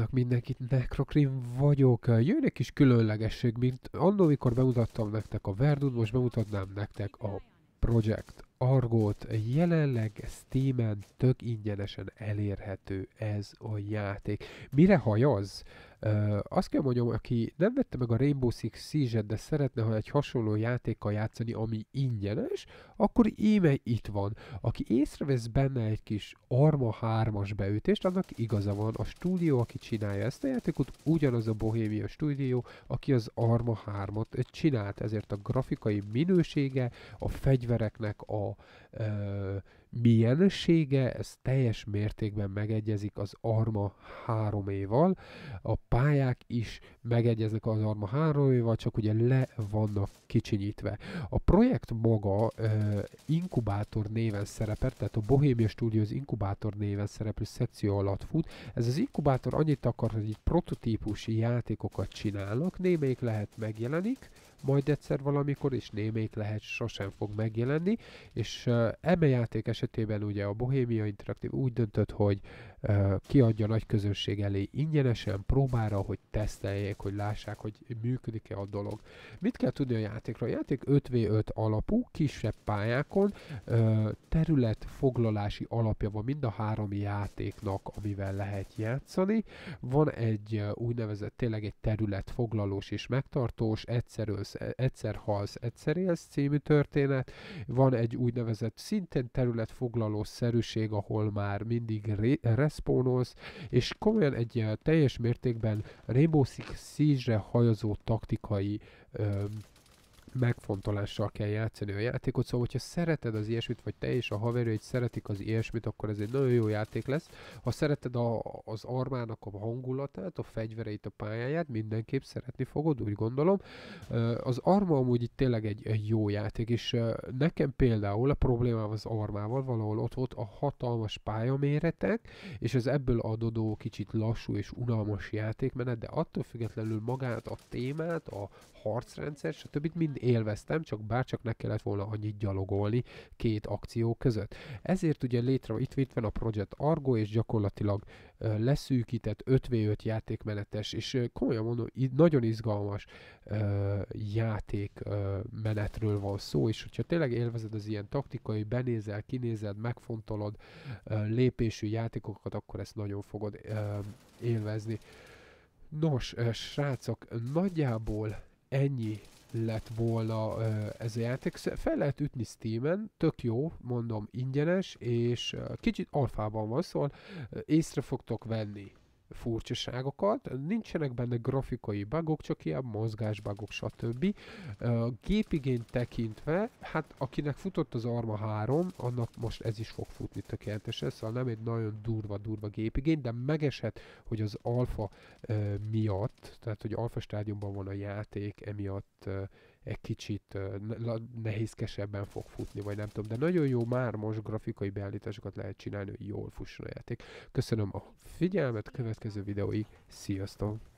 Üdvözlök mindenkit, Necrokrim vagyok. Jön egy kis különlegesség, mint annól, amikor bemutattam nektek a Verdun, most bemutatnám nektek a Project Argot. Jelenleg Steam-en tök ingyenesen elérhető ez a játék. Mire hajaz? Uh, azt kell mondjam, aki nem vette meg a Rainbow Six Siege-et, de szeretne, ha egy hasonló játékkal játszani, ami ingyenes, akkor íme itt van. Aki észrevesz benne egy kis Arma 3-as beütést, annak igaza van. A stúdió, aki csinálja ezt a játékot, ugyanaz a Bohemia stúdió, aki az Arma 3-ot csinált. Ezért a grafikai minősége, a fegyvereknek a... Uh, Milyensége, ez teljes mértékben megegyezik az Arma 3 éval, a pályák is megegyeznek az Arma 3 éval, csak ugye le vannak kicsinyítve. A projekt maga ö, uh, inkubátor néven szerepel, tehát a Bohemia Studios inkubátor néven szereplő szekció alatt fut. Ez az inkubátor annyit akar, hogy itt prototípusi játékokat csinálnak, némelyik lehet megjelenik, majd egyszer valamikor, és némelyik lehet sosem fog megjelenni, és uh, eme játék esetében ugye a Bohemia Interaktív úgy döntött, hogy kiadja nagy közönség elé ingyenesen próbára, hogy teszteljék, hogy lássák, hogy működik-e a dolog. Mit kell tudni a játékra? A játék 5v5 alapú, kisebb pályákon területfoglalási alapja van mind a három játéknak, amivel lehet játszani. Van egy úgynevezett tényleg egy területfoglalós és megtartós, egyszer, ölsz, egyszer halsz, egyszer élsz című történet. Van egy úgynevezett szintén terület szerűség, ahol már mindig re- respawnolsz, és komolyan egy teljes mértékben Rainbow Six Siege-re hajazó taktikai megfontolással kell játszani a játékot, szóval hogyha szereted az ilyesmit, vagy te és a haverjaid szeretik az ilyesmit, akkor ez egy nagyon jó játék lesz. Ha szereted a, az armának a hangulatát, a fegyvereit, a pályáját, mindenképp szeretni fogod, úgy gondolom. Az arma amúgy itt tényleg egy, egy jó játék, és nekem például a problémám az armával valahol ott volt a hatalmas pályaméretek, és az ebből adódó kicsit lassú és unalmas játékmenet, de attól függetlenül magát a témát, a harcrendszer, stb. mind élveztem, csak bárcsak ne kellett volna annyit gyalogolni két akció között. Ezért ugye létre itt, itt van a Project Argo, és gyakorlatilag leszűkített 5v5 játékmenetes, és komolyan mondom, nagyon izgalmas játékmenetről van szó, és hogyha tényleg élvezed az ilyen taktikai, benézel, kinézed, megfontolod lépésű játékokat, akkor ezt nagyon fogod élvezni. Nos, srácok, nagyjából ennyi lett volna ez a játék. Fel lehet ütni steam tök jó, mondom, ingyenes, és kicsit alfában van, szóval észre fogtok venni furcsaságokat, nincsenek benne grafikai bugok, csak ilyen mozgásbugok, stb. Gépigényt tekintve, hát akinek futott az Arma 3, annak most ez is fog futni tökéletesen, szóval nem egy nagyon durva-durva gépigény, de megeshet, hogy az alfa miatt, tehát hogy alfa stádiumban van a játék, emiatt egy kicsit nehézkesebben fog futni, vagy nem tudom, de nagyon jó már most grafikai beállításokat lehet csinálni, hogy jól fusson a játék. Köszönöm a figyelmet, következő videóig, sziasztok!